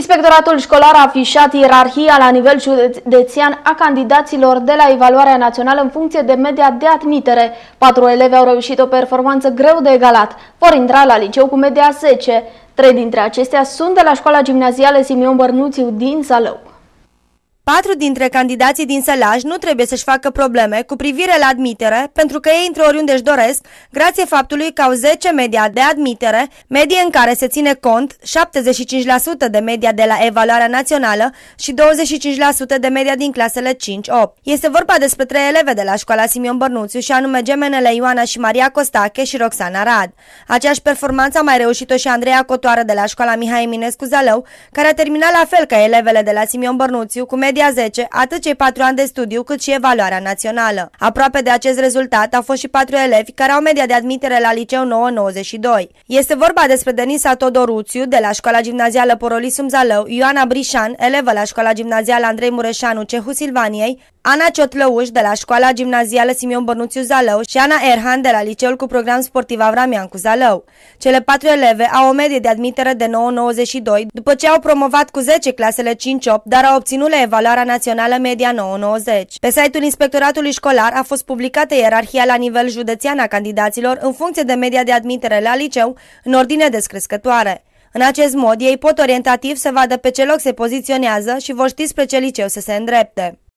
Inspectoratul școlar a afișat ierarhia la nivel județean a candidaților de la evaluarea națională în funcție de media de admitere. Patru elevi au reușit o performanță greu de egalat. Vor intra la liceu cu media 10. Trei dintre acestea sunt de la școala gimnazială Simion Bărnuțiu din Salău. Patru dintre candidații din Sălaj nu trebuie să-și facă probleme cu privire la admitere, pentru că ei intră oriunde își doresc, grație faptului că au 10 media de admitere, medie în care se ține cont 75% de media de la evaluarea națională și 25% de media din clasele 5-8. Este vorba despre trei eleve de la școala Simion Bărnuțiu și anume gemenele Ioana și Maria Costache și Roxana Rad. Aceeași performanță a mai reușit-o și Andreea Cotoară de la școala Mihai Eminescu Zalău, care a terminat la fel ca elevele de la Simion Bărnuțiu cu medie media 10 atât cei 4 ani de studiu cât și evaluarea națională. Aproape de acest rezultat au fost și 4 elevi care au media de admitere la liceu 992. Este vorba despre Denisa Todoruțiu de la școala gimnazială Porolisum Zalău, Ioana Brișan, elevă la școala gimnazială Andrei Mureșanu Cehu Silvaniei, Ana Ciotlăuș de la Școala Gimnazială Simion Bănuțiu Zalău și Ana Erhan de la Liceul cu Program Sportiv Avramian cu Zalău. Cele patru eleve au o medie de admitere de 9,92 după ce au promovat cu 10 clasele 5-8, dar au obținut la evaluarea națională media 9,90. Pe site-ul Inspectoratului Școlar a fost publicată ierarhia la nivel județean a candidaților în funcție de media de admitere la liceu, în ordine descrescătoare. În acest mod, ei pot orientativ să vadă pe ce loc se poziționează și vor ști spre ce liceu să se îndrepte.